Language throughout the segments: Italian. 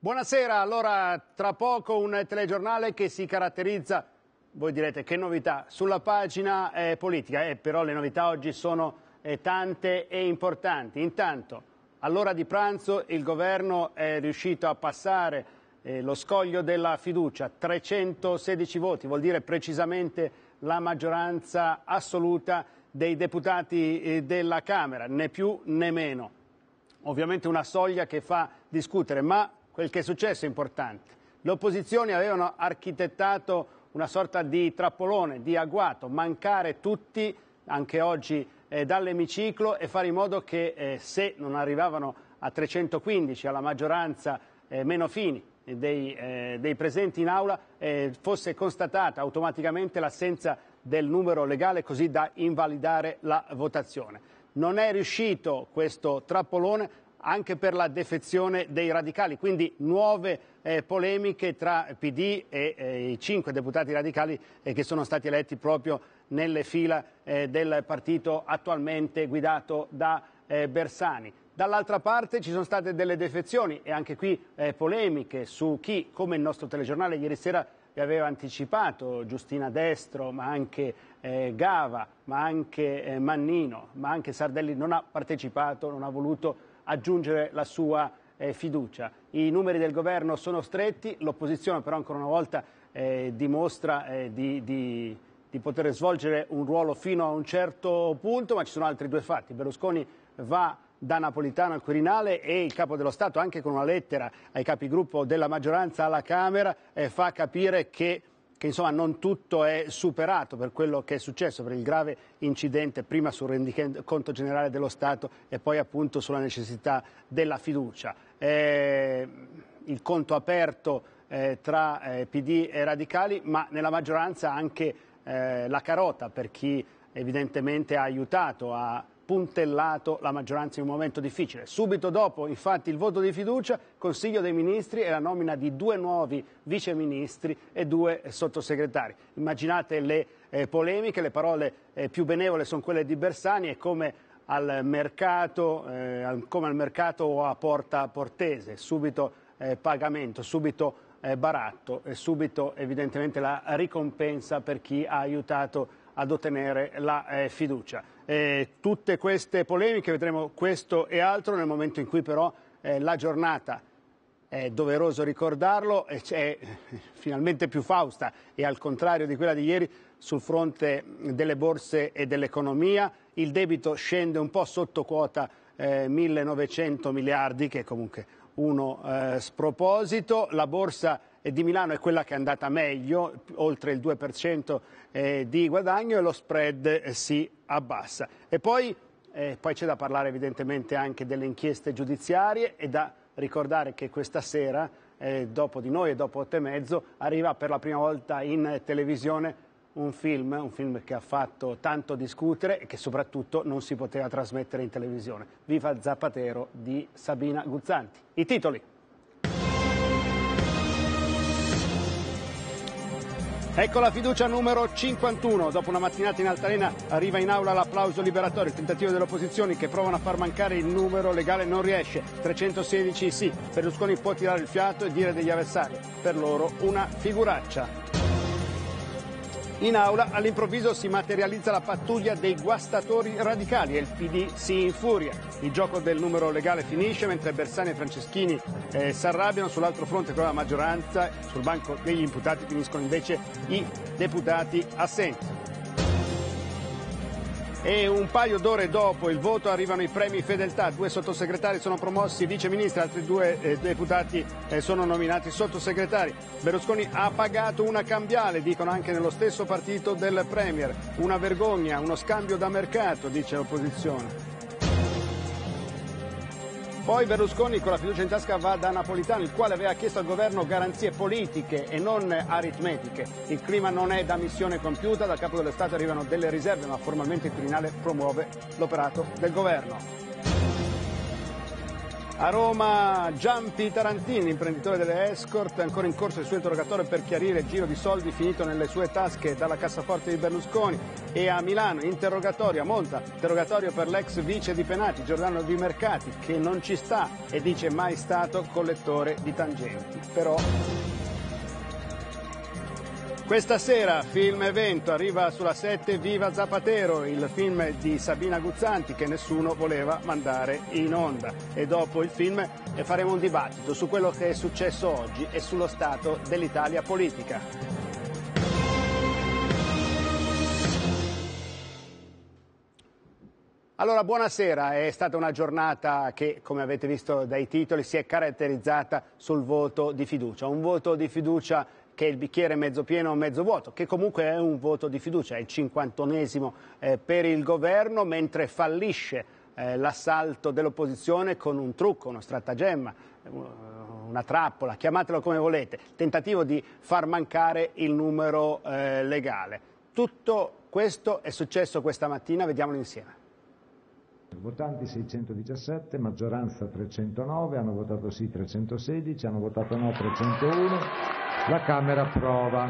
Buonasera, allora tra poco un telegiornale che si caratterizza, voi direte che novità, sulla pagina eh, politica, eh, però le novità oggi sono eh, tante e importanti. Intanto, all'ora di pranzo il governo è riuscito a passare eh, lo scoglio della fiducia, 316 voti, vuol dire precisamente la maggioranza assoluta dei deputati eh, della Camera, né più né meno. Ovviamente una soglia che fa discutere, ma quel che è successo è importante. Le opposizioni avevano architettato una sorta di trappolone, di agguato, mancare tutti, anche oggi eh, dall'emiciclo, e fare in modo che eh, se non arrivavano a 315, alla maggioranza eh, meno fini eh, dei, eh, dei, presenti in aula, eh, fosse constatata automaticamente l'assenza del numero legale così da invalidare la votazione. Non è riuscito questo trappolone anche per la defezione dei radicali, quindi nuove eh, polemiche tra PD e eh, i cinque deputati radicali eh, che sono stati eletti proprio nelle fila eh, del partito attualmente guidato da eh, Bersani. Dall'altra parte ci sono state delle defezioni e anche qui eh, polemiche su chi, come il nostro telegiornale ieri sera vi aveva anticipato, Giustina Destro, ma anche eh, Gava, ma anche eh, Mannino, ma anche Sardelli non ha partecipato, non ha voluto aggiungere la sua eh, fiducia. I numeri del governo sono stretti, l'opposizione però ancora una volta eh, dimostra eh, di, di, di, poter svolgere un ruolo fino a un certo punto, ma ci sono altri due fatti. Berlusconi va da Napolitano al Quirinale e il Capo dello Stato, anche con una lettera ai capigruppo della maggioranza alla Camera, eh, fa capire che che insomma non tutto è superato per quello che è successo, per il grave incidente prima sul rendiconto generale dello Stato e poi appunto sulla necessità della fiducia. Eh, il conto aperto eh, tra eh, PD e radicali, ma nella maggioranza anche eh, la carota per chi evidentemente ha aiutato a puntellato la maggioranza in un momento difficile. Subito dopo, infatti, il voto di fiducia, Consiglio dei Ministri e la nomina di due nuovi viceministri e due sottosegretari. Immaginate le eh, polemiche, le parole eh, più benevole sono quelle di Bersani e come al mercato, eh, come al mercato o a porta portese, subito eh, pagamento, subito eh, baratto e subito evidentemente la ricompensa per chi ha aiutato ad ottenere la eh, fiducia eh, tutte queste polemiche, vedremo questo e altro nel momento in cui però eh, la giornata è doveroso ricordarlo, è finalmente più Fausta e al contrario di quella di ieri sul fronte delle borse e dell'economia. Il debito scende un po' sotto quota eh, 1900 miliardi, che è comunque uno eh, sproposito. La borsa di Milano è quella che è andata meglio, oltre il 2% eh, di guadagno e lo spread eh, si abbassa. E poi, eh, poi c'è da parlare evidentemente anche delle inchieste giudiziarie e da ricordare che questa sera eh, dopo di noi e dopo otto e mezzo, arriva per la prima volta in televisione un film, un film che ha fatto tanto discutere e che soprattutto non si poteva trasmettere in televisione. Viva Zapatero di Sabina Guzzanti. I titoli. Ecco la fiducia numero 51. Dopo una mattinata in altalena arriva in aula l'applauso liberatorio. Il tentativo delle opposizioni che provano a far mancare il numero legale non riesce. 316 sì. Berlusconi può tirare il fiato e dire degli avversari. Per loro una figuraccia. In aula all'improvviso si materializza la pattuglia dei guastatori radicali e il PD si infuria. Il gioco del numero legale finisce mentre Bersani e Franceschini eh, si arrabbiano sull'altro fronte con la maggioranza, sul banco degli imputati finiscono invece i deputati assenti e un paio d'ore dopo il voto arrivano i premi fedeltà, due sottosegretari sono promossi vice ministri, altri due eh, deputati eh, sono nominati sottosegretari. Berlusconi ha pagato una cambiale, dicono anche nello stesso partito del Premier, una vergogna, uno scambio da mercato, dice l'opposizione. Poi Berlusconi con la fiducia in tasca va da Napolitano, il quale aveva chiesto al governo garanzie politiche e non aritmetiche. Il clima non è da missione compiuta, dal capo dello Stato arrivano delle riserve, ma formalmente il Quirinale promuove l'operato del governo. A Roma Giampi Tarantini, imprenditore delle escort, ancora in corso il suo interrogatorio per chiarire il giro di soldi finito nelle sue tasche dalla cassaforte di Berlusconi. E a Milano interrogatorio a Monza, interrogatorio per l'ex vice di Penati, Giordano Di Mercati, che non ci sta e dice mai stato collettore di tangenti. Però questa sera film evento, arriva sulla 7 Viva Zapatero, il film di Sabina Guzzanti che nessuno voleva mandare in onda e dopo il film eh, faremo un dibattito su quello che è successo oggi e sullo stato dell'Italia politica. Allora, buonasera. È stata una giornata che, come avete visto dai titoli, si è caratterizzata sul voto di fiducia. Un voto di fiducia che è il bicchiere mezzo pieno o mezzo vuoto, che comunque è un voto di fiducia, è il cinquantonesimo eh, per il governo, mentre fallisce eh, l'assalto dell'opposizione con un trucco, uno stratagemma, eh, una trappola, chiamatelo come volete, tentativo di far mancare il numero eh, legale. Tutto questo è successo questa mattina, vediamolo insieme. Votanti 617, maggioranza 309, hanno votato sì 316, hanno votato no 301. La Camera approva.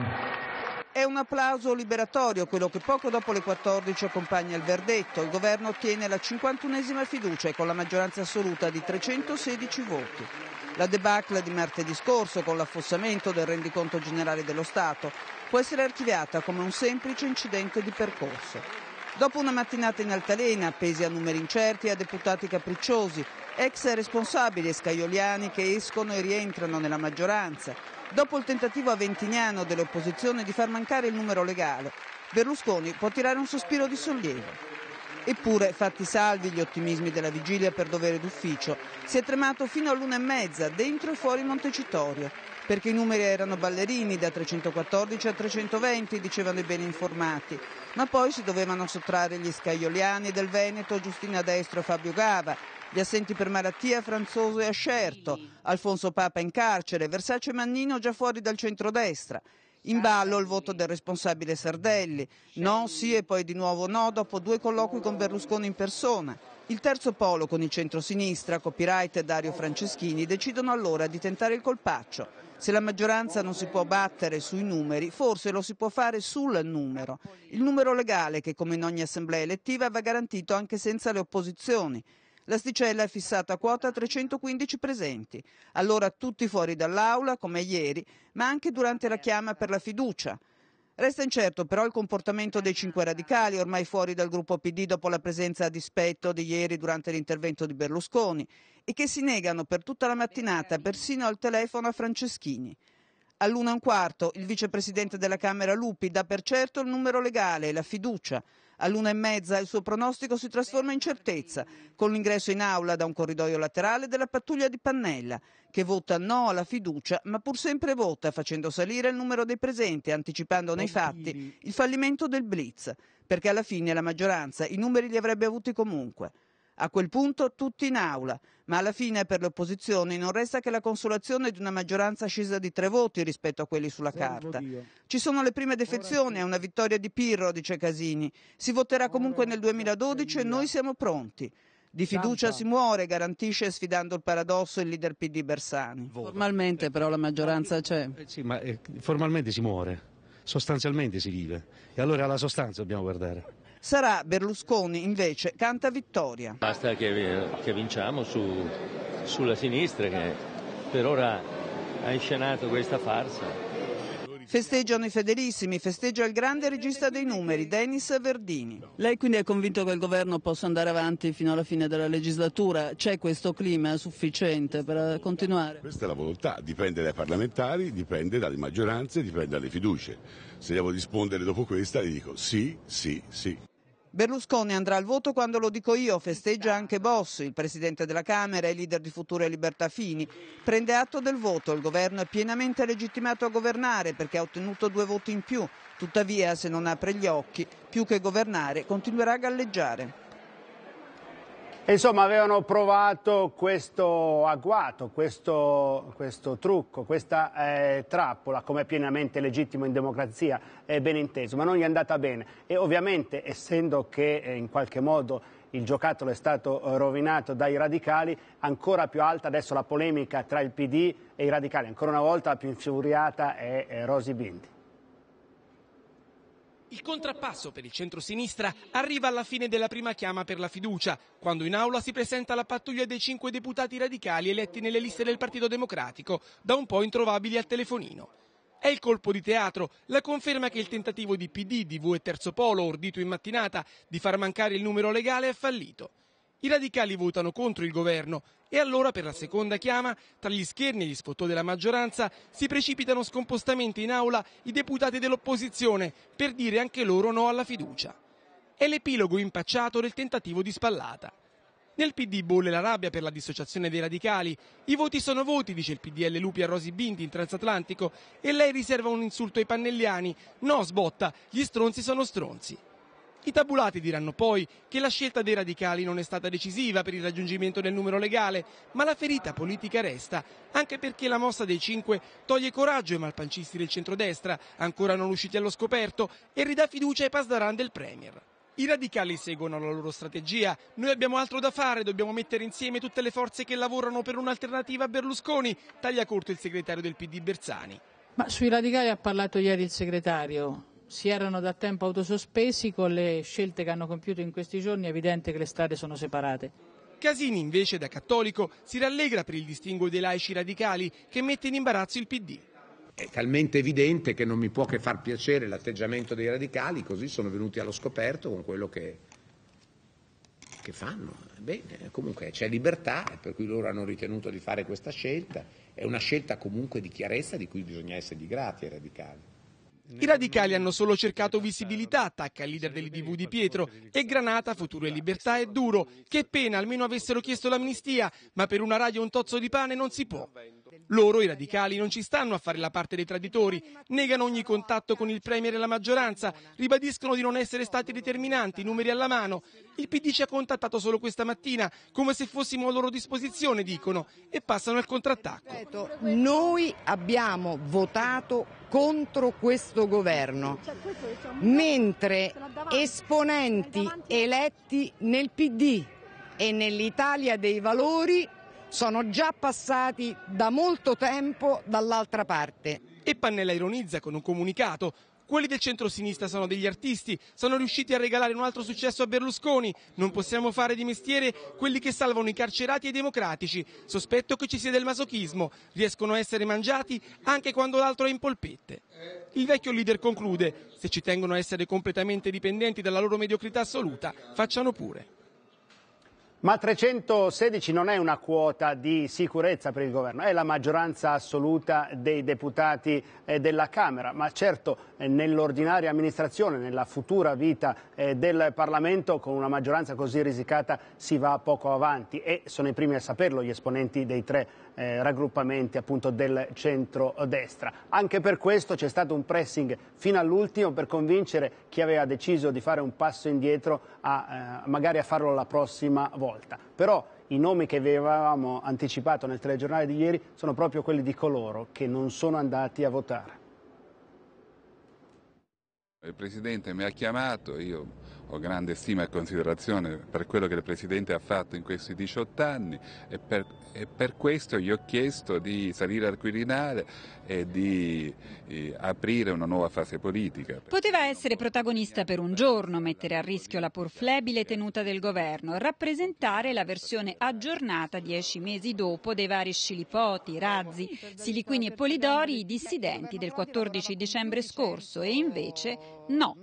È un applauso liberatorio quello che poco dopo le 14 accompagna il verdetto. Il governo ottiene la 51esima fiducia e con la maggioranza assoluta di 316 voti. La debacle di martedì scorso con l'affossamento del rendiconto generale dello Stato può essere archiviata come un semplice incidente di percorso. Dopo una mattinata in altalena, appesi a numeri incerti e a deputati capricciosi, ex responsabili e scaioliani che escono e rientrano nella maggioranza, dopo il tentativo aventiniano dell'opposizione di far mancare il numero legale, Berlusconi può tirare un sospiro di sollievo. Eppure, fatti salvi gli ottimismi della vigilia per dovere d'ufficio, si è tremato fino all'una e mezza dentro e fuori Montecitorio perché i numeri erano ballerini da 314 a 320, dicevano i ben informati. Ma poi si dovevano sottrarre gli scaioliani del Veneto, Giustina Destro e Fabio Gava, gli assenti per malattia Franzoso e Ascerto, Alfonso Papa in carcere, Versace Mannino già fuori dal centrodestra. In ballo il voto del responsabile Sardelli. No, sì e poi di nuovo no dopo due colloqui con Berlusconi in persona. Il terzo polo con il centrosinistra, copyright e Dario Franceschini, decidono allora di tentare il colpaccio. Se la maggioranza non si può battere sui numeri, forse lo si può fare sul numero. Il numero legale che, come in ogni assemblea elettiva, va garantito anche senza le opposizioni. L'asticella è fissata a quota 315 presenti. Allora tutti fuori dall'aula, come ieri, ma anche durante la chiama per la fiducia. Resta incerto però il comportamento dei cinque radicali, ormai fuori dal gruppo PD dopo la presenza a dispetto di ieri durante l'intervento di Berlusconi, e che si negano per tutta la mattinata persino al telefono a Franceschini. All'una e un quarto il vicepresidente della Camera Lupi dà per certo il numero legale e la fiducia. All'una e mezza il suo pronostico si trasforma in certezza, con l'ingresso in aula da un corridoio laterale della pattuglia di Pannella che vota no alla fiducia, ma pur sempre vota, facendo salire il numero dei presenti, anticipando nei fatti il fallimento del blitz, perché alla fine la maggioranza i numeri li avrebbe avuti comunque. A quel punto tutti in aula, ma alla fine per le opposizioni non resta che la consolazione di una maggioranza scesa di tre voti rispetto a quelli sulla carta. Ci sono le prime defezioni, è una vittoria di Pirro, dice Casini. Si voterà comunque nel 2012 e noi siamo pronti. Di fiducia si muore, garantisce sfidando il paradosso il leader PD Bersani. Voto. Formalmente eh, però la maggioranza eh, c'è. Eh, sì, ma eh, formalmente si muore, sostanzialmente si vive. E allora alla sostanza dobbiamo guardare. Sarà Berlusconi invece canta vittoria. Basta che, eh, che vinciamo su, sulla sinistra che per ora ha inscenato questa farsa. Festeggiano i federissimi, festeggia il grande regista dei numeri, Denis Verdini. Lei quindi è convinto che il governo possa andare avanti fino alla fine della legislatura? C'è questo clima sufficiente per continuare? Questa è la volontà, dipende dai parlamentari, dipende dalle maggioranze, dipende dalle fiducie. Se devo rispondere dopo questa, le dico sì, sì, sì. Berlusconi andrà al voto quando lo dico io, festeggia esatto. anche Bossi, il presidente della Camera e leader di Futura e Libertà Fini. Prende atto del voto, il governo è pienamente legittimato a governare perché ha ottenuto due voti in più. Tuttavia, se non apre gli occhi, più che governare, continuerà a galleggiare insomma avevano provato questo agguato, questo, questo trucco, questa eh, trappola, come è pienamente legittimo in democrazia, eh, ben inteso, ma non gli è andata bene. E ovviamente, essendo che eh, in qualche modo il giocattolo è stato eh, rovinato dai radicali, ancora più alta adesso la polemica tra il PD e i radicali, ancora una volta la più infuriata è eh, Rosi Bindi. Il contrappasso per il centrosinistra arriva alla fine della prima chiama per la fiducia, quando in aula si presenta la pattuglia dei cinque deputati radicali eletti nelle liste del Partito Democratico, da un po' introvabili al telefonino. È il colpo di teatro, la conferma che il tentativo di PD, DV e Terzo Polo, ordito in mattinata, di far mancare il numero legale è fallito. I radicali votano contro il governo e allora per la seconda chiama, tra gli scherni e gli sfottò della maggioranza, si precipitano scompostamente in aula i deputati dell'opposizione per dire anche loro no alla fiducia. È l'epilogo impacciato del tentativo di spallata. Nel PD bolle la rabbia per la dissociazione dei radicali. I voti sono voti, dice il PDL Lupi a Rosi Binti in transatlantico, e lei riserva un insulto ai pannelliani. No, sbotta, gli stronzi sono stronzi. I tabulati diranno poi che la scelta dei radicali non è stata decisiva per il raggiungimento del numero legale, ma la ferita politica resta, anche perché la mossa dei cinque toglie coraggio ai malpancisti del centrodestra, ancora non usciti allo scoperto, e ridà fiducia ai pasdaran del Premier. I radicali seguono la loro strategia. Noi abbiamo altro da fare, dobbiamo mettere insieme tutte le forze che lavorano per un'alternativa a Berlusconi, taglia corto il segretario del PD Bersani. Ma sui radicali ha parlato ieri il segretario si erano da tempo autosospesi, con le scelte che hanno compiuto in questi giorni è evidente che le strade sono separate. Casini, invece, da cattolico, si rallegra per il distinguo dei laici radicali che mette in imbarazzo il PD. È talmente evidente che non mi può che far piacere l'atteggiamento dei radicali, così sono venuti allo scoperto con quello che, che fanno. Bene, comunque c'è libertà, per cui loro hanno ritenuto di fare questa scelta. È una scelta comunque di chiarezza di cui bisogna essergli grati ai radicali. I radicali hanno solo cercato visibilità, attacca il leader dell'IDV Di Pietro e Granata, futuro e Libertà è duro. Che pena, almeno avessero chiesto l'amnistia, ma per una radio un tozzo di pane non si può. Loro, i radicali, non ci stanno a fare la parte dei traditori, negano ogni contatto con il Premier e la maggioranza, ribadiscono di non essere stati determinanti, numeri alla mano. Il PD ci ha contattato solo questa mattina, come se fossimo a loro disposizione, dicono, e passano al contrattacco. Noi abbiamo votato contro questo governo, mentre esponenti eletti nel PD e nell'Italia dei Valori sono già passati da molto tempo dall'altra parte. E Pannella ironizza con un comunicato. Quelli del centro-sinistra sono degli artisti, sono riusciti a regalare un altro successo a Berlusconi. Non possiamo fare di mestiere quelli che salvano i carcerati e i democratici. Sospetto che ci sia del masochismo. Riescono a essere mangiati anche quando l'altro è in polpette. Il vecchio leader conclude, se ci tengono a essere completamente dipendenti dalla loro mediocrità assoluta, facciano pure. Ma 316 non è una quota di sicurezza per il governo, è la maggioranza assoluta dei deputati eh, della Camera, ma certo eh, nell'ordinaria amministrazione, nella futura vita eh, del Parlamento con una maggioranza così risicata si va poco avanti e sono i primi a saperlo gli esponenti dei tre eh, raggruppamenti appunto del centro-destra. Anche per questo c'è stato un pressing fino all'ultimo per convincere chi aveva deciso di fare un passo indietro a eh, magari a farlo la prossima volta. Però i nomi che vi avevamo anticipato nel telegiornale di ieri sono proprio quelli di coloro che non sono andati a votare. Il Presidente mi ha chiamato, io ho grande stima e considerazione per quello che il Presidente ha fatto in questi 18 anni e per, e per questo gli ho chiesto di salire al Quirinale e di eh, aprire una nuova fase politica. Poteva essere protagonista per un giorno, mettere a rischio la pur flebile tenuta del governo, rappresentare la versione aggiornata dieci mesi dopo dei vari scilipoti, Razzi, Siliquini e Polidori, i dissidenti del 14 dicembre scorso e invece No.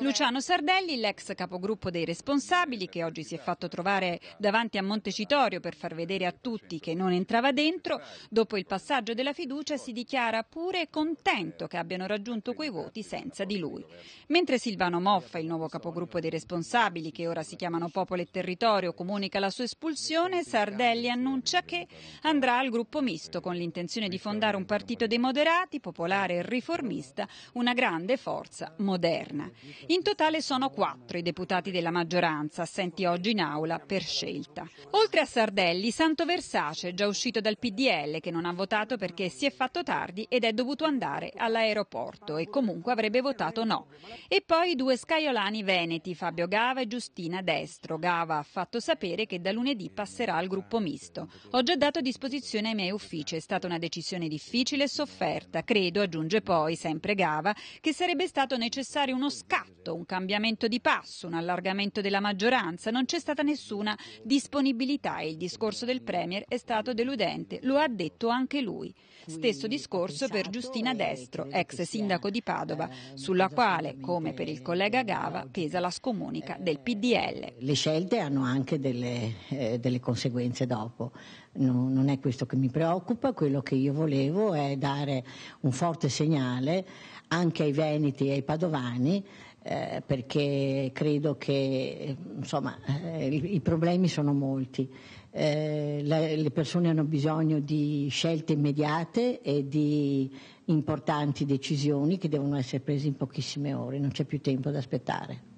Luciano Sardelli, l'ex capogruppo dei responsabili, che oggi si è fatto trovare davanti a Montecitorio per far vedere a tutti che non entrava dentro, dopo il passaggio della fiducia si dichiara pure contento che abbiano raggiunto quei voti senza di lui. Mentre Silvano Moffa, il nuovo capogruppo dei responsabili, che ora si chiamano Popolo e Territorio, comunica la sua espulsione, Sardelli annuncia che andrà al gruppo misto con l'intenzione di fondare un partito dei moderati, popolare e riformista, una grande forza moderna governa. In totale sono quattro i deputati della maggioranza, assenti oggi in aula per scelta. Oltre a Sardelli, Santo Versace, già uscito dal PDL, che non ha votato perché si è fatto tardi ed è dovuto andare all'aeroporto e comunque avrebbe votato no. E poi i due scaiolani veneti, Fabio Gava e Giustina Destro. Gava ha fatto sapere che da lunedì passerà al gruppo misto. Ho già dato disposizione ai miei uffici, è stata una decisione difficile e sofferta. Credo, aggiunge poi, sempre Gava, che sarebbe stato necessario necessario uno scatto, un cambiamento di passo, un allargamento della maggioranza, non c'è stata nessuna disponibilità e il discorso del Premier è stato deludente, lo ha detto anche lui. Stesso discorso per Giustina Destro, ex sindaco di Padova, sulla quale, come per il collega Gava, pesa la scomunica del PDL. Eh, le scelte hanno anche delle, eh, delle conseguenze dopo no, non è questo che mi preoccupa, quello che io volevo è dare un forte segnale anche ai veneti e ai padovani eh, perché credo che insomma, eh, i problemi sono molti. Eh, le, le, persone hanno bisogno di scelte immediate e di importanti decisioni che devono essere prese in pochissime ore, non c'è più tempo da aspettare.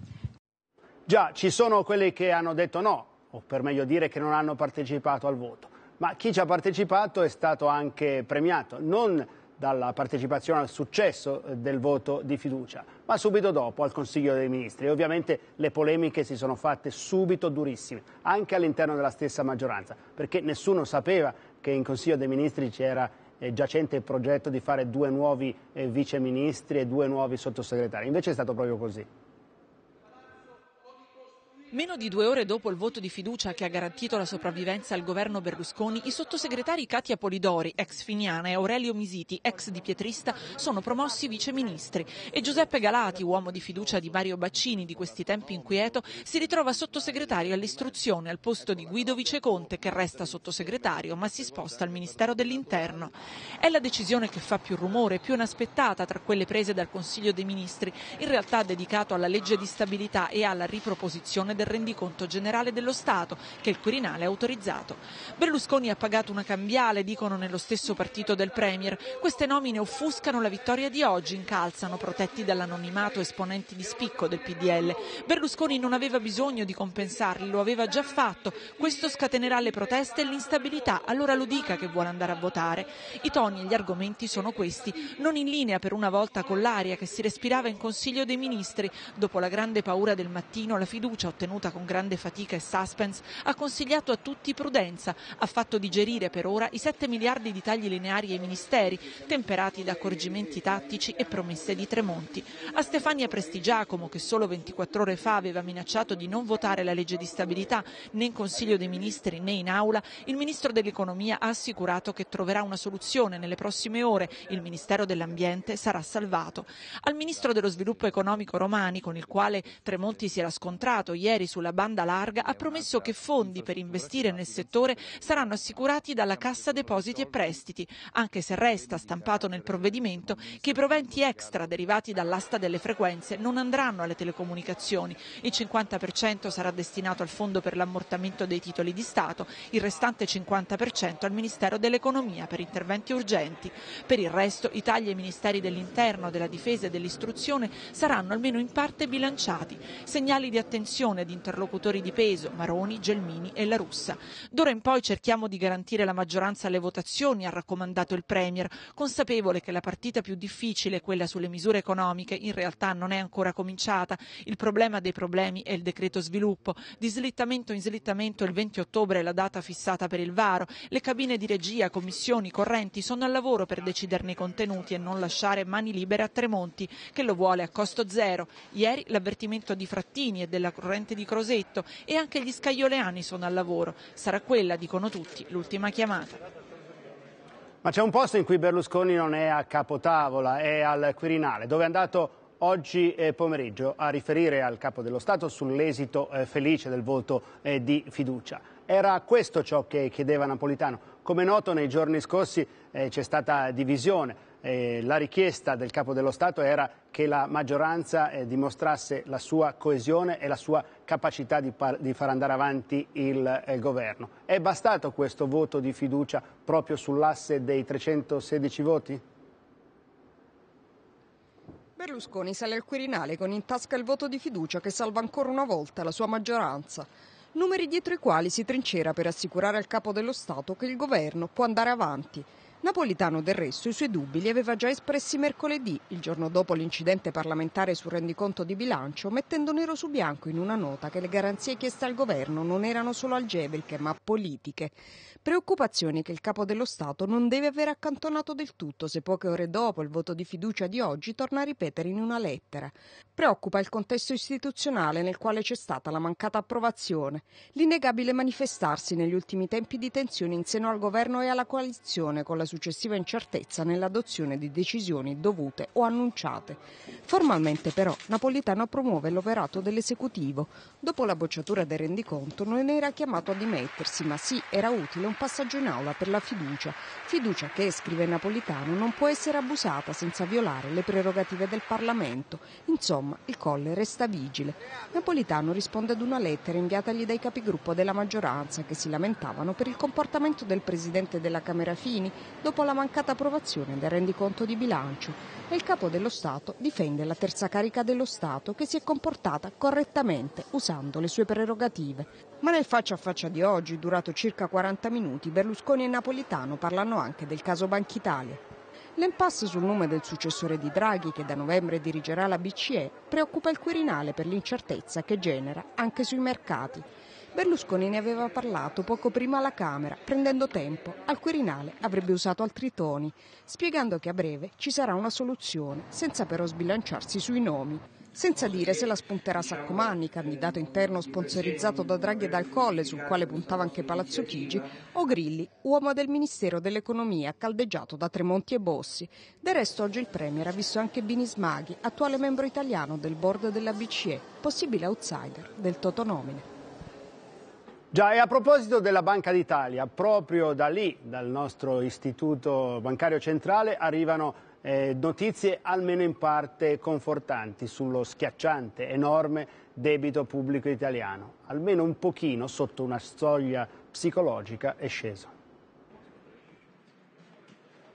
Già, ci sono quelli che hanno detto no, o per meglio dire che non hanno partecipato al voto ma chi ci ha partecipato è stato anche premiato, non dalla partecipazione al successo eh, del voto di fiducia, ma subito dopo al Consiglio dei Ministri. E ovviamente le polemiche si sono fatte subito durissime, anche all'interno della stessa maggioranza, perché nessuno sapeva che in Consiglio dei Ministri c'era eh, giacente il progetto di fare due nuovi eh, viceministri e due nuovi sottosegretari. Invece è stato proprio così. Meno di due ore dopo il voto di fiducia che ha garantito la sopravvivenza al governo Berlusconi, i sottosegretari Katia Polidori, ex Finiana, e Aurelio Misiti, ex di Pietrista, sono promossi viceministri e Giuseppe Galati, uomo di fiducia di Mario Baccini di questi tempi inquieto, si ritrova sottosegretario all'istruzione al posto di Guido Viceconte che resta sottosegretario ma si sposta al Ministero dell'Interno. È la decisione che fa più rumore, più inaspettata tra quelle prese dal Consiglio dei Ministri, in realtà dedicato alla legge di stabilità e alla riproposizione del del rendiconto generale dello Stato che il Quirinale ha autorizzato. Berlusconi ha pagato una cambiale, dicono nello stesso partito del Premier. Queste nomine offuscano la vittoria di oggi, incalzano protetti dall'anonimato esponenti di spicco del PDL. Berlusconi non aveva bisogno di compensarli, lo aveva già fatto. Questo scatenerà le proteste e l'instabilità, allora lo dica che vuole andare a votare. I toni e gli argomenti sono questi, non in linea per una volta con l'aria che si respirava in Consiglio dei Ministri dopo la grande paura del mattino, la fiducia ottenuta ottenuta con grande fatica e suspense, ha consigliato a tutti prudenza, ha fatto digerire per ora i 7 miliardi di tagli lineari ai ministeri, temperati da accorgimenti tattici e promesse di Tremonti. A Stefania Prestigiacomo, che solo 24 ore fa aveva minacciato di non votare la legge di stabilità né in Consiglio dei Ministri né in Aula, il Ministro dell'Economia ha assicurato che troverà una soluzione nelle prossime ore. Il Ministero dell'Ambiente sarà salvato. Al Ministro dello Sviluppo Economico Romani, con il quale Tremonti si era scontrato ieri affari sulla banda larga ha promesso che fondi per investire nel settore saranno assicurati dalla Cassa Depositi e Prestiti, anche se resta stampato nel provvedimento che i proventi extra derivati dall'asta delle frequenze non andranno alle telecomunicazioni. Il 50% sarà destinato al Fondo per l'ammortamento dei titoli di Stato, il restante 50% al Ministero dell'Economia per interventi urgenti. Per il resto i tagli ai Ministeri dell'Interno, della Difesa e dell'Istruzione saranno almeno in parte bilanciati. Segnali di attenzione di interlocutori di peso, Maroni, Gelmini e La Russa. D'ora in poi cerchiamo di garantire la maggioranza alle votazioni, ha raccomandato il Premier, consapevole che la partita più difficile, quella sulle misure economiche, in realtà non è ancora cominciata. Il problema dei problemi è il decreto sviluppo. Di slittamento in slittamento il 20 ottobre è la data fissata per il Varo. Le cabine di regia, commissioni, correnti sono al lavoro per deciderne i contenuti e non lasciare mani libere a Tremonti, che lo vuole a costo zero. Ieri l'avvertimento di Frattini e della corrente parte di Crosetto e anche gli scaglioleani sono al lavoro. Sarà quella, dicono tutti, l'ultima chiamata. Ma c'è un posto in cui Berlusconi non è a capotavola, è al Quirinale, dove è andato oggi eh, pomeriggio a riferire al Capo dello Stato sull'esito eh, felice del voto eh, di fiducia. Era questo ciò che chiedeva Napolitano. Come noto nei giorni scorsi eh, c'è stata divisione eh, la richiesta del Capo dello Stato era che la maggioranza eh, dimostrasse la sua coesione e la sua capacità di, di far andare avanti il, il, eh, governo. È bastato questo voto di fiducia proprio sull'asse dei 316 voti? Berlusconi sale al Quirinale con in tasca il voto di fiducia che salva ancora una volta la sua maggioranza. Numeri dietro i quali si trincera per assicurare al capo dello Stato che il governo può andare avanti Napolitano del resto i suoi dubbi li aveva già espressi mercoledì, il giorno dopo l'incidente parlamentare sul rendiconto di bilancio, mettendo nero su bianco in una nota che le garanzie chieste al governo non erano solo algebriche ma politiche. Preoccupazioni che il capo dello Stato non deve aver accantonato del tutto se poche ore dopo il voto di fiducia di oggi torna a ripetere in una lettera. Preoccupa il contesto istituzionale nel quale c'è stata la mancata approvazione, l'innegabile manifestarsi negli ultimi tempi di tensioni in seno al governo e alla coalizione con la successiva incertezza nell'adozione di decisioni dovute o annunciate. Formalmente però Napolitano promuove l'operato dell'esecutivo. Dopo la bocciatura del rendiconto non era chiamato a dimettersi, ma sì era utile un passaggio in aula per la fiducia. Fiducia che, scrive Napolitano, non può essere abusata senza violare le prerogative del Parlamento. Insomma, il Colle resta vigile. Napolitano risponde ad una lettera inviatagli dai capigruppo della maggioranza che si lamentavano per il comportamento del presidente della Camera Fini dopo la mancata approvazione del rendiconto di bilancio e il capo dello Stato difende la terza carica dello Stato che si è comportata correttamente usando le sue prerogative. Ma nel faccia a faccia di oggi, durato circa 40 minuti, Berlusconi e Napolitano parlano anche del caso Banca Italia. L'impasse sul nome del successore di Draghi, che da novembre dirigerà la BCE, preoccupa il Quirinale per l'incertezza che genera anche sui mercati. Berlusconi ne aveva parlato poco prima alla Camera, prendendo tempo. Al Quirinale avrebbe usato altri toni, spiegando che a breve ci sarà una soluzione, senza però sbilanciarsi sui nomi. Senza dire se la spunterà Saccomanni, candidato interno sponsorizzato da Draghi e dal Colle, sul quale puntava anche Palazzo Chigi, o Grilli, uomo del Ministero dell'Economia, caldeggiato da Tremonti e Bossi. Del resto oggi il Premier ha visto anche Binismaghi, attuale membro italiano del board della BCE, possibile outsider del Totonomine. Già, e a proposito della Banca d'Italia, proprio da lì, dal nostro istituto bancario centrale, arrivano eh, notizie almeno in parte confortanti sullo schiacciante, enorme debito pubblico italiano. Almeno un pochino sotto una soglia psicologica è sceso.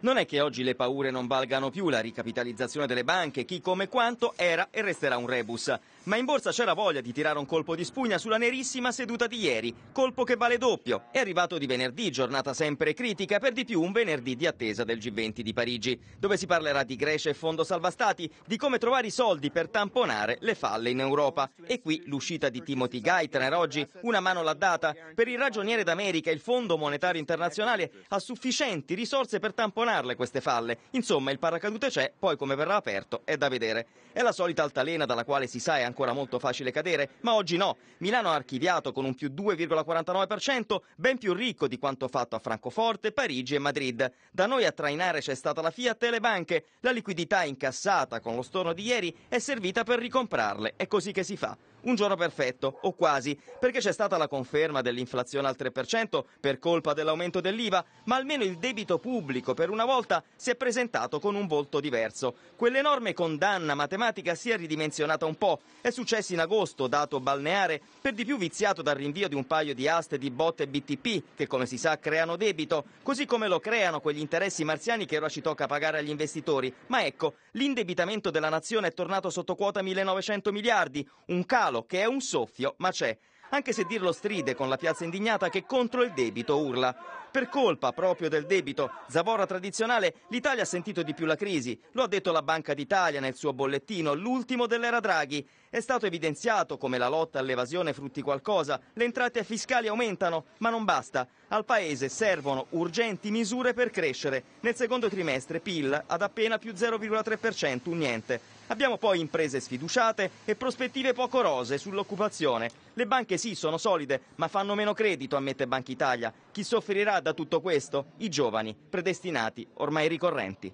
Non è che oggi le paure non valgano più la ricapitalizzazione delle banche, chi come quanto era e resterà un rebus. Ma in borsa c'era voglia di tirare un colpo di spugna sulla nerissima seduta di ieri, colpo che vale doppio. È arrivato di venerdì, giornata sempre critica, per di più un venerdì di attesa del G20 di Parigi, dove si parlerà di Grecia e Fondo Salvastati, di come trovare i soldi per tamponare le falle in Europa. E qui l'uscita di Timothy Geithner oggi, una mano l'ha data. Per il ragioniere d'America il Fondo Monetario Internazionale ha sufficienti risorse per tamponarle queste falle. Insomma, il paracadute c'è, poi come verrà aperto è da vedere. È la solita altalena dalla quale si sa e ancora molto facile cadere, ma oggi no. Milano ha archiviato con un più 2,49%, ben più ricco di quanto fatto a Francoforte, Parigi e Madrid. Da noi a trainare c'è stata la Fiat e le banche. La liquidità incassata con lo storno di ieri è servita per ricomprarle. È così che si fa. Un giorno perfetto, o quasi, perché c'è stata la conferma dell'inflazione al 3% per colpa dell'aumento dell'IVA, ma almeno il debito pubblico per una volta si è presentato con un volto diverso. Quell'enorme condanna matematica si è ridimensionata un po', è successo in agosto, dato balneare, per di più viziato dal rinvio di un paio di aste di botte BTP, che come si sa creano debito, così come lo creano quegli interessi marziani che ora ci tocca pagare agli investitori. Ma ecco, l'indebitamento della nazione è tornato sotto quota 1900 miliardi, un calo regalo che è un soffio, ma c'è, anche se dirlo stride con la piazza indignata che contro il debito urla. Per colpa proprio del debito zavorra tradizionale, l'Italia ha sentito di più la crisi. Lo ha detto la Banca d'Italia nel suo bollettino, l'ultimo dell'era Draghi. È stato evidenziato come la lotta all'evasione frutti qualcosa, le entrate fiscali aumentano, ma non basta. Al Paese servono urgenti misure per crescere. Nel secondo trimestre PIL ad appena più 0,3%, un niente. Abbiamo poi imprese sfiduciate e prospettive poco rose sull'occupazione. Le banche sì, sono solide, ma fanno meno credito, ammette Banca Italia. Chi soffrirà da tutto questo? I giovani, predestinati, ormai ricorrenti.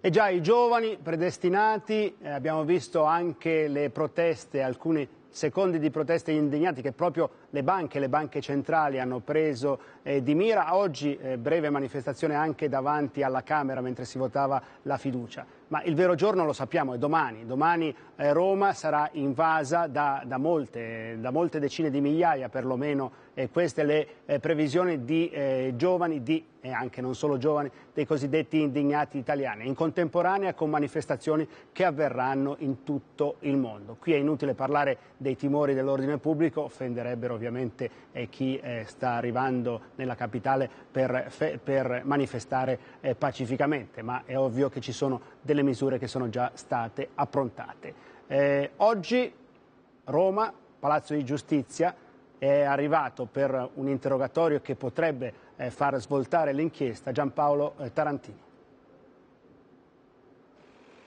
E già i giovani predestinati, eh, abbiamo visto anche le proteste, alcuni secondi di proteste indignati che proprio le banche, le banche centrali hanno preso eh, di mira. Oggi eh, breve manifestazione anche davanti alla Camera mentre si votava la fiducia ma il vero giorno lo sappiamo, è domani. Domani eh, Roma sarà invasa da, da, molte, da, molte, decine di migliaia, perlomeno eh, queste le eh, previsioni di eh, giovani, di, e anche non solo giovani, dei cosiddetti indignati italiani, in contemporanea con manifestazioni che avverranno in tutto il mondo. Qui è inutile parlare dei timori dell'ordine pubblico, offenderebbero ovviamente eh, chi eh, sta arrivando nella capitale per, per manifestare pacificamente, ma è ovvio che ci sono delle misure che sono già state approntate. Eh, oggi Roma, Palazzo di Giustizia, è arrivato per un interrogatorio che potrebbe eh, far svoltare l'inchiesta Giampaolo eh, Tarantini.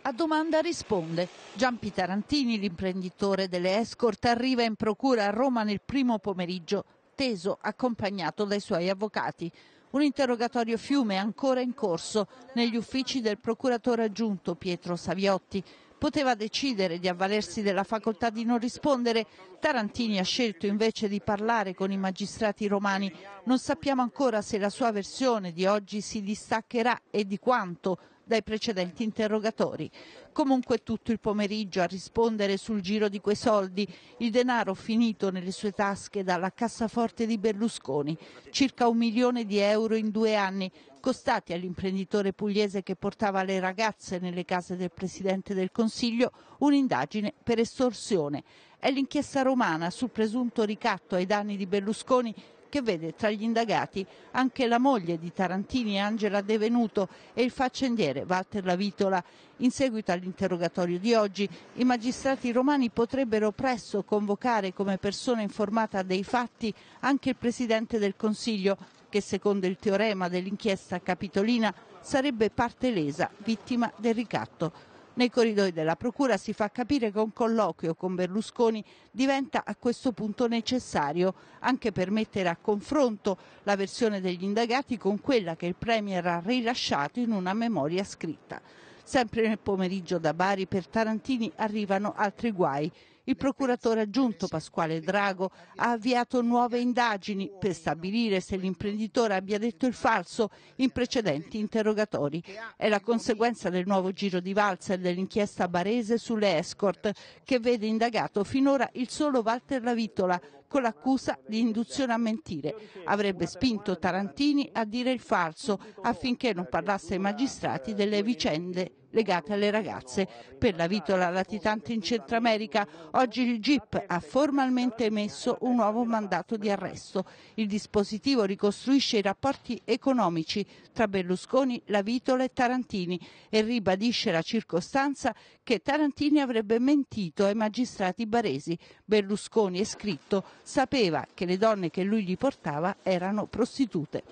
A domanda risponde Giampi Tarantini, l'imprenditore delle escort, arriva in procura a Roma nel primo pomeriggio, teso, accompagnato dai suoi avvocati. Un interrogatorio fiume ancora in corso negli uffici del procuratore aggiunto Pietro Saviotti. Poteva decidere di avvalersi della facoltà di non rispondere. Tarantini ha scelto invece di parlare con i magistrati romani. Non sappiamo ancora se la sua versione di oggi si distaccherà e di quanto dai precedenti interrogatori. Comunque tutto il pomeriggio a rispondere sul giro di quei soldi, il denaro finito nelle sue tasche dalla cassaforte di Berlusconi, circa un milione di euro in due anni, costati all'imprenditore pugliese che portava le ragazze nelle case del Presidente del Consiglio un'indagine per estorsione. È l'inchiesta romana sul presunto ricatto ai danni di Berlusconi che vede tra gli indagati anche la moglie di Tarantini Angela De Venuto e il faccendiere Walter Lavitola. In seguito all'interrogatorio di oggi, i magistrati romani potrebbero presto convocare come persona informata dei fatti anche il Presidente del Consiglio, che secondo il teorema dell'inchiesta capitolina sarebbe parte lesa, vittima del ricatto. Nei corridoi della Procura si fa capire che un colloquio con Berlusconi diventa a questo punto necessario anche per mettere a confronto la versione degli indagati con quella che il Premier ha rilasciato in una memoria scritta. Sempre nel pomeriggio da Bari per Tarantini arrivano altri guai. Il procuratore aggiunto Pasquale Drago ha avviato nuove indagini per stabilire se l'imprenditore abbia detto il falso in precedenti interrogatori. È la conseguenza del nuovo giro di valzer dell'inchiesta barese sulle escort che vede indagato finora il solo Walter Lavitola con l'accusa di induzione a mentire. Avrebbe spinto Tarantini a dire il falso affinché non parlasse ai magistrati delle vicende legate alle ragazze. Per la vitola latitante in Centro America, oggi il GIP ha formalmente emesso un nuovo mandato di arresto. Il dispositivo ricostruisce i rapporti economici tra Berlusconi, la vitola e Tarantini e ribadisce la circostanza che Tarantini avrebbe mentito ai magistrati baresi. Berlusconi, è scritto, sapeva che le donne che lui gli portava erano prostitute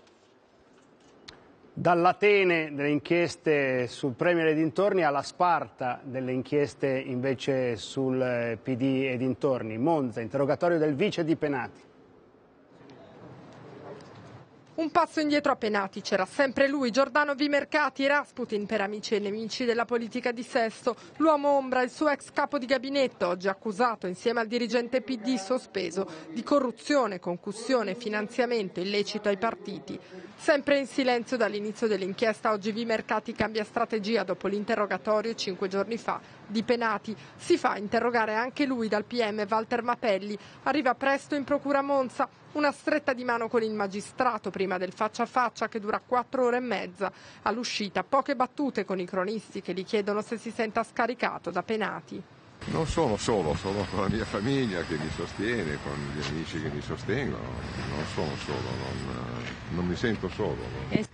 dall'Atene delle inchieste sul Premier e dintorni alla Sparta delle inchieste invece sul eh, PD e dintorni. Monza, interrogatorio del vice di Penati. Un passo indietro a Penati c'era sempre lui, Giordano Vimercati, Rasputin per amici e nemici della politica di Sesto, l'uomo ombra, il suo ex capo di gabinetto, oggi accusato insieme al dirigente PD sospeso di corruzione, concussione, finanziamento illecito ai partiti. Sempre in silenzio dall'inizio dell'inchiesta, oggi Vimercati cambia strategia dopo l'interrogatorio cinque giorni fa di Penati. Si fa interrogare anche lui dal PM Walter Mapelli, arriva presto in procura Monza, una stretta di mano con il magistrato prima del faccia a faccia che dura quattro ore e mezza. All'uscita poche battute con i cronisti che gli chiedono se si senta scaricato da penati. Non sono solo, sono con la mia famiglia che mi sostiene, con gli amici che mi sostengono, non sono solo, non, non mi sento solo.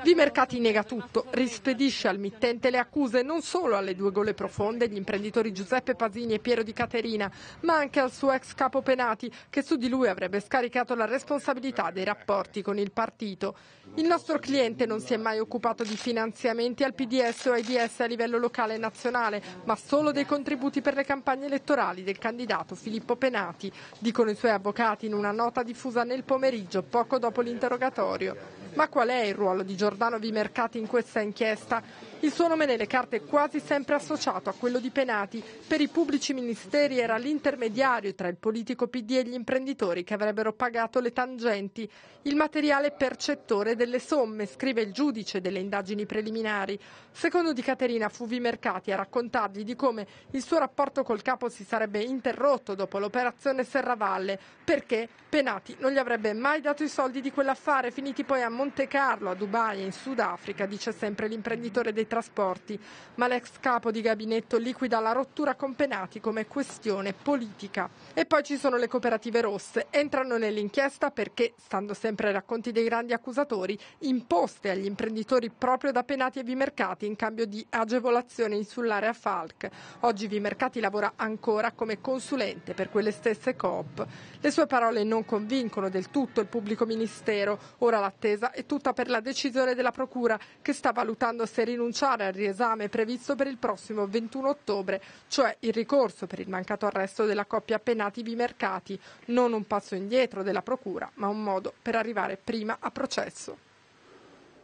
Di Mercati nega tutto, rispedisce al mittente le accuse non solo alle due gole profonde, gli imprenditori Giuseppe Pasini e Piero Di Caterina, ma anche al suo ex capo Penati, che su di lui avrebbe scaricato la responsabilità dei rapporti con il partito. Il nostro cliente non si è mai occupato di finanziamenti al PDS o AIDS a livello locale e nazionale, ma solo dei contributi per le campagne campagne elettorali del candidato Filippo Penati, dicono i suoi avvocati in una nota diffusa nel pomeriggio poco dopo l'interrogatorio. Ma qual è il ruolo di Giordano Vimercati in questa inchiesta? Il suo nome nelle carte è quasi sempre associato a quello di Penati. Per i pubblici ministeri era l'intermediario tra il politico PD e gli imprenditori che avrebbero pagato le tangenti, il materiale percettore delle somme, scrive il giudice delle indagini preliminari. Secondo Di Caterina fu Vimercati a raccontargli di come il suo rapporto col capo si sarebbe interrotto dopo l'operazione Serravalle perché Penati non gli avrebbe mai dato i soldi di quell'affare, finiti poi a Monte Carlo, a Dubai e in Sudafrica, dice sempre l'imprenditore dei trasporti, ma l'ex capo di gabinetto liquida la rottura con Penati come questione politica. E poi ci sono le cooperative rosse, entrano nell'inchiesta perché, stando sempre ai racconti dei grandi accusatori, imposte agli imprenditori proprio da Penati e Vimercati in cambio di agevolazioni sull'area Falc. Oggi Vimercati lavora ancora come consulente per quelle stesse coop. Le sue parole non convincono del tutto il pubblico ministero, ora l'attesa è tutta per la decisione della procura che sta valutando se rinunciare rinunciare al riesame previsto per il prossimo 21 ottobre, cioè il ricorso per il mancato arresto della coppia Penati Bimercati, non un passo indietro della Procura, ma un modo per arrivare prima a processo.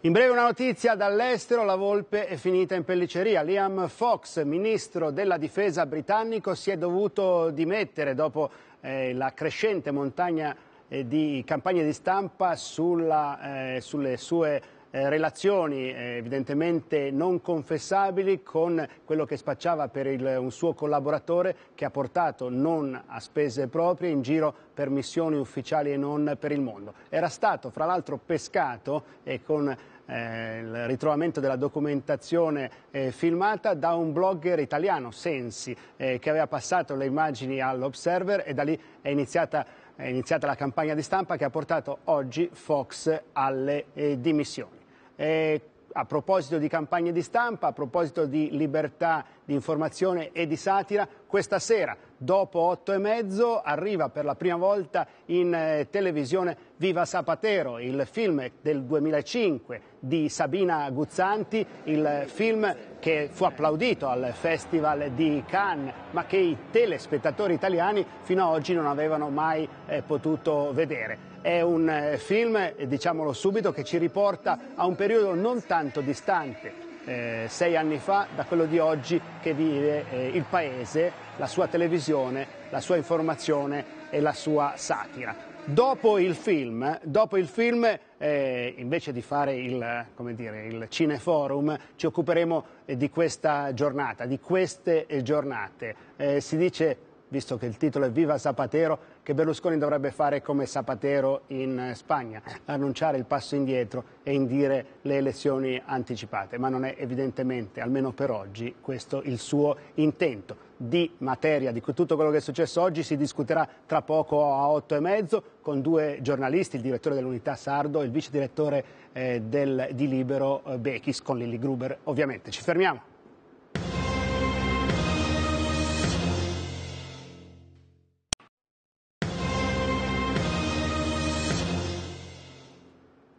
In breve una notizia dall'estero, la volpe è finita in pelliceria. Liam Fox, ministro della difesa britannico, si è dovuto dimettere dopo eh, la crescente montagna eh, di campagne di stampa sulla, eh, sulle sue eh, relazioni eh, evidentemente non confessabili con quello che spacciava per il, un suo collaboratore che ha portato non a spese proprie in giro per missioni ufficiali e non per il mondo. Era stato fra l'altro pescato e con eh, il ritrovamento della documentazione eh, filmata da un blogger italiano, Sensi, eh, che aveva passato le immagini all'Observer e da lì è iniziata, è iniziata, la campagna di stampa che ha portato oggi Fox alle eh, dimissioni. Eh, a proposito di campagne di stampa, a proposito di libertà di informazione e di satira, questa sera dopo otto e mezzo arriva per la prima volta in eh, televisione Viva Zapatero, il film del 2005 di Sabina Guzzanti, il film che fu applaudito al Festival di Cannes, ma che i telespettatori italiani fino ad oggi non avevano mai eh, potuto vedere. È un eh, film, eh, diciamolo subito, che ci riporta a un periodo non tanto distante, eh, sei anni fa, da quello di oggi che vive eh, il paese, la sua televisione, la sua informazione e la sua satira. Dopo il film, dopo il film eh, invece di fare il, dire, il, cineforum, ci occuperemo eh, di questa giornata, di queste giornate. Eh, si dice, visto che il titolo è Viva Zapatero, che Berlusconi dovrebbe fare come Zapatero in eh, Spagna, annunciare il passo indietro e indire le elezioni anticipate, ma non è evidentemente, almeno per oggi, questo il suo intento. Di materia, di tutto quello che è successo oggi, si discuterà tra poco a otto e mezzo con due giornalisti, il direttore dell'unità Sardo e il vice direttore eh, del, di Libero eh, Bechis, con Lilli Gruber ovviamente. Ci fermiamo.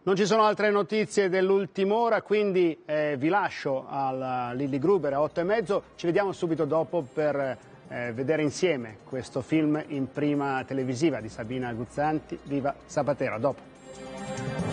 Non ci sono altre notizie dell'ultima ora, quindi eh, vi lascio alla Lilly Gruber a 8 e mezzo. Ci vediamo subito dopo per eh, vedere insieme questo film in prima televisiva di Sabina Guzzanti. Viva Zapatero, a dopo.